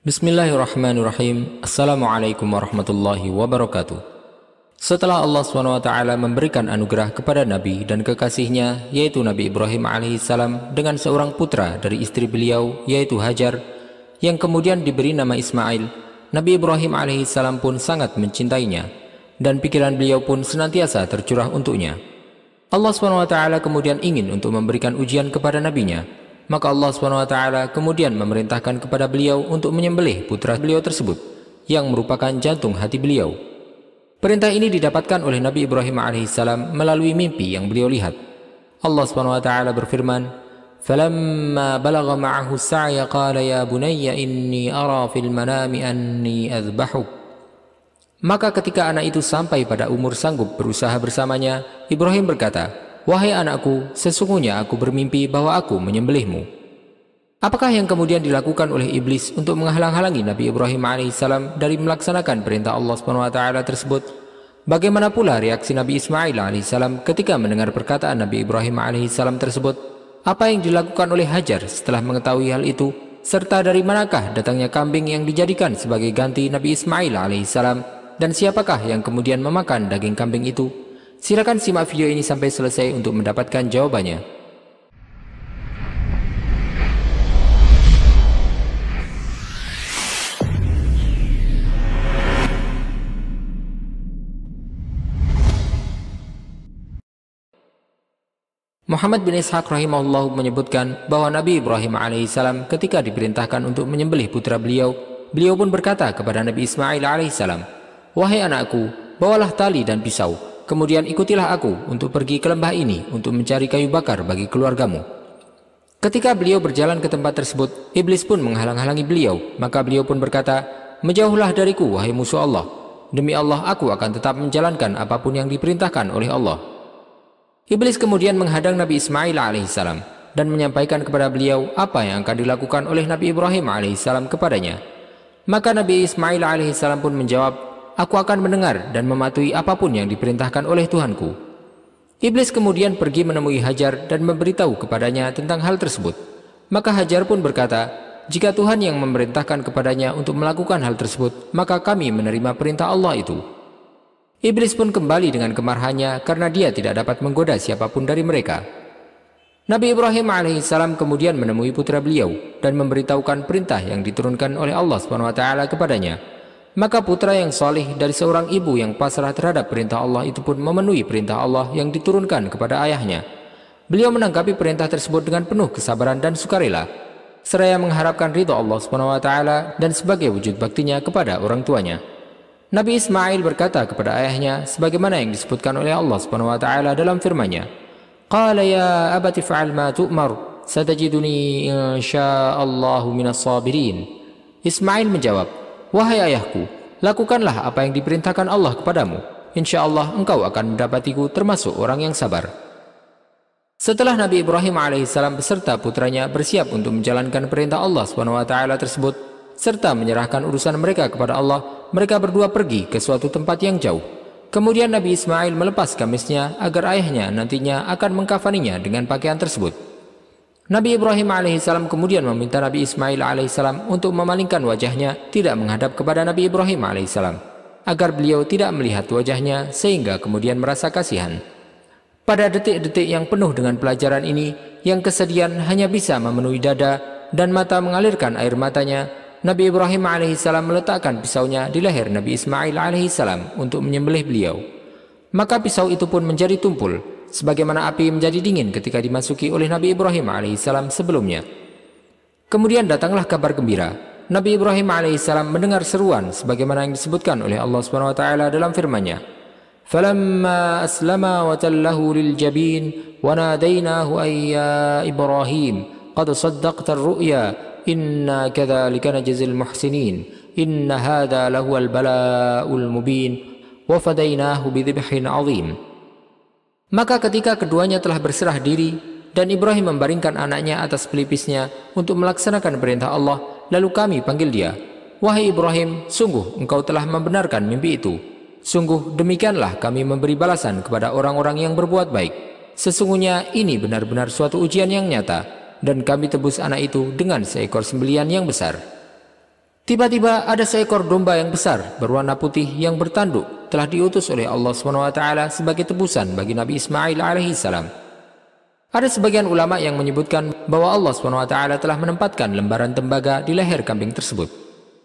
Bismillahirrahmanirrahim. Assalamualaikum warahmatullahi wabarakatuh. Setelah Allah SWT memberikan anugerah kepada Nabi dan kekasihnya, yaitu Nabi Ibrahim alaihissalam dengan seorang putra dari istri beliau, yaitu Hajar, yang kemudian diberi nama Ismail, Nabi Ibrahim alaihissalam pun sangat mencintainya, dan pikiran beliau pun senantiasa tercurah untuknya. Allah SWT kemudian ingin untuk memberikan ujian kepada nabinya, maka Allah SWT kemudian memerintahkan kepada beliau untuk menyembelih putra beliau tersebut yang merupakan jantung hati beliau. Perintah ini didapatkan oleh Nabi Ibrahim alaihissalam melalui mimpi yang beliau lihat. Allah SWT berfirman, فَلَمَّا بَلَغَ مَعَهُ قَالَ يَا إِنِّي أَرَى فِي الْمَنَامِ أَنِّي Maka ketika anak itu sampai pada umur sanggup berusaha bersamanya, Ibrahim berkata, Wahai anakku, sesungguhnya aku bermimpi bahwa aku menyembelihmu. Apakah yang kemudian dilakukan oleh iblis untuk menghalang-halangi Nabi Ibrahim alaihissalam dari melaksanakan perintah Allah swt tersebut? Bagaimana pula reaksi Nabi Ismail alaihissalam ketika mendengar perkataan Nabi Ibrahim alaihissalam tersebut? Apa yang dilakukan oleh Hajar setelah mengetahui hal itu? Serta dari manakah datangnya kambing yang dijadikan sebagai ganti Nabi Ismail alaihissalam? Dan siapakah yang kemudian memakan daging kambing itu? Silakan simak video ini sampai selesai untuk mendapatkan jawabannya. Muhammad bin Ishaq rahimahullah menyebutkan bahwa Nabi Ibrahim alaihissalam ketika diperintahkan untuk menyembelih putra beliau, beliau pun berkata kepada Nabi Ismail alaihissalam, Wahai anakku, bawalah tali dan pisau, Kemudian ikutilah aku untuk pergi ke lembah ini untuk mencari kayu bakar bagi keluargamu. Ketika beliau berjalan ke tempat tersebut, iblis pun menghalang-halangi beliau. Maka beliau pun berkata, Menjauhlah dariku, wahai musuh Allah. Demi Allah, aku akan tetap menjalankan apapun yang diperintahkan oleh Allah. Iblis kemudian menghadang Nabi Ismail alaihissalam dan menyampaikan kepada beliau apa yang akan dilakukan oleh Nabi Ibrahim alaihissalam kepadanya. Maka Nabi Ismail alaihissalam pun menjawab, aku akan mendengar dan mematuhi apapun yang diperintahkan oleh Tuhanku. Iblis kemudian pergi menemui Hajar dan memberitahu kepadanya tentang hal tersebut. Maka Hajar pun berkata, jika Tuhan yang memerintahkan kepadanya untuk melakukan hal tersebut, maka kami menerima perintah Allah itu. Iblis pun kembali dengan kemarahannya karena dia tidak dapat menggoda siapapun dari mereka. Nabi Ibrahim alaihissalam kemudian menemui putra beliau dan memberitahukan perintah yang diturunkan oleh Allah swt kepadanya. Maka putra yang salih dari seorang ibu yang pasrah terhadap perintah Allah itu pun memenuhi perintah Allah yang diturunkan kepada ayahnya. Beliau menanggapi perintah tersebut dengan penuh kesabaran dan sukarela, seraya mengharapkan ridho Allah swt dan sebagai wujud baktinya kepada orang tuanya. Nabi Ismail berkata kepada ayahnya sebagaimana yang disebutkan oleh Allah swt dalam firman-Nya. Qala ya abati fa'al ma tu'mar satajiduni insya'allahu minas sabirin. Ismail menjawab, Wahai ayahku, lakukanlah apa yang diperintahkan Allah kepadamu. Insya Allah engkau akan mendapatiku termasuk orang yang sabar. Setelah Nabi Ibrahim alaihissalam beserta putranya bersiap untuk menjalankan perintah Allah swt tersebut, serta menyerahkan urusan mereka kepada Allah, mereka berdua pergi ke suatu tempat yang jauh. Kemudian Nabi Ismail melepas kamisnya agar ayahnya nantinya akan mengkafaninya dengan pakaian tersebut. Nabi Ibrahim alaihissalam kemudian meminta Nabi Ismail alaihissalam untuk memalingkan wajahnya tidak menghadap kepada Nabi Ibrahim alaihissalam agar beliau tidak melihat wajahnya sehingga kemudian merasa kasihan. Pada detik-detik yang penuh dengan pelajaran ini, yang kesedihan hanya bisa memenuhi dada dan mata mengalirkan air matanya, Nabi Ibrahim alaihissalam meletakkan pisaunya di leher Nabi Ismail alaihissalam untuk menyembelih beliau. Maka pisau itu pun menjadi tumpul sebagaimana api menjadi dingin ketika dimasuki oleh Nabi Ibrahim alaihissalam sebelumnya. Kemudian datanglah kabar gembira. Nabi Ibrahim alaihissalam mendengar seruan sebagaimana yang disebutkan oleh Allah Subhanahu wa taala dalam firman-Nya. فلما أسلم وتله للجبين وناديناه أن يا إبراهيم قد صدقت الرؤيا إنا كذلك نجزي المحسنين إن هذا لهو البلاء المبين وفديناه بذبح عظيم maka ketika keduanya telah berserah diri dan Ibrahim membaringkan anaknya atas pelipisnya untuk melaksanakan perintah Allah, lalu kami panggil dia, "Wahai Ibrahim, sungguh engkau telah membenarkan mimpi itu. Sungguh demikianlah kami memberi balasan kepada orang-orang yang berbuat baik. Sesungguhnya ini benar-benar suatu ujian yang nyata dan kami tebus anak itu dengan seekor sembelian yang besar." Tiba-tiba ada seekor domba yang besar berwarna putih yang bertanduk telah diutus oleh Allah SWT sebagai tebusan bagi Nabi Ismail alaihissalam. Ada sebagian ulama yang menyebutkan bahwa Allah SWT telah menempatkan lembaran tembaga di leher kambing tersebut.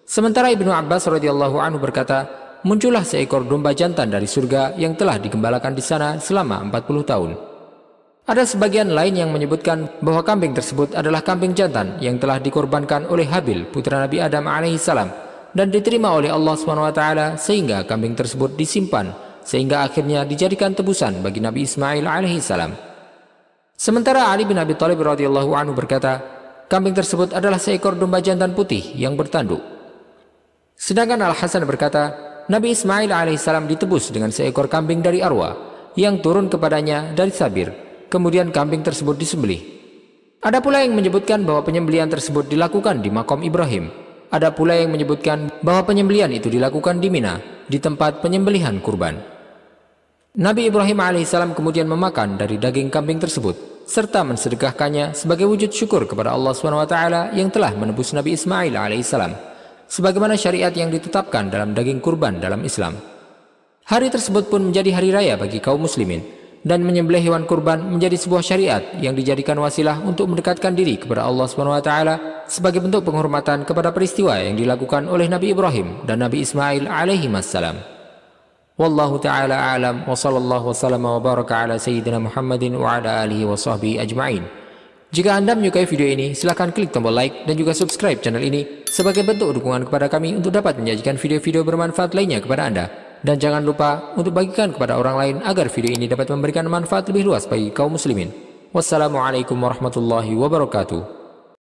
Sementara Ibnu Abbas radhiyallahu anhu berkata, muncullah seekor domba jantan dari surga yang telah digembalakan di sana selama 40 tahun. Ada sebagian lain yang menyebutkan bahwa kambing tersebut adalah kambing jantan yang telah dikorbankan oleh Habil, putra Nabi Adam alaihissalam, dan diterima oleh Allah swt sehingga kambing tersebut disimpan sehingga akhirnya dijadikan tebusan bagi Nabi Ismail alaihissalam. Sementara Ali bin Abi Thalib radhiyallahu anhu berkata, kambing tersebut adalah seekor domba jantan putih yang bertanduk. Sedangkan Al Hasan berkata, Nabi Ismail alaihissalam ditebus dengan seekor kambing dari Arwa yang turun kepadanya dari Sabir. Kemudian kambing tersebut disembelih. Ada pula yang menyebutkan bahwa penyembelian tersebut dilakukan di makam Ibrahim ada pula yang menyebutkan bahwa penyembelian itu dilakukan di Mina, di tempat penyembelihan kurban. Nabi Ibrahim alaihissalam kemudian memakan dari daging kambing tersebut serta mensedekahkannya sebagai wujud syukur kepada Allah swt yang telah menebus Nabi Ismail alaihissalam, sebagaimana syariat yang ditetapkan dalam daging kurban dalam Islam. Hari tersebut pun menjadi hari raya bagi kaum muslimin dan menyembelih hewan kurban menjadi sebuah syariat yang dijadikan wasilah untuk mendekatkan diri kepada Allah SWT sebagai bentuk penghormatan kepada peristiwa yang dilakukan oleh Nabi Ibrahim dan Nabi Ismail alaihi wassalam. Wallahu taala alam wa sallallahu wasallam wa baraka ala sayyidina Muhammadin wa ala alihi wa sahbihi ajmain. Jika Anda menyukai video ini, silakan klik tombol like dan juga subscribe channel ini sebagai bentuk dukungan kepada kami untuk dapat menyajikan video-video bermanfaat lainnya kepada Anda dan jangan lupa untuk bagikan kepada orang lain agar video ini dapat memberikan manfaat lebih luas bagi kaum muslimin. Wassalamualaikum warahmatullahi wabarakatuh.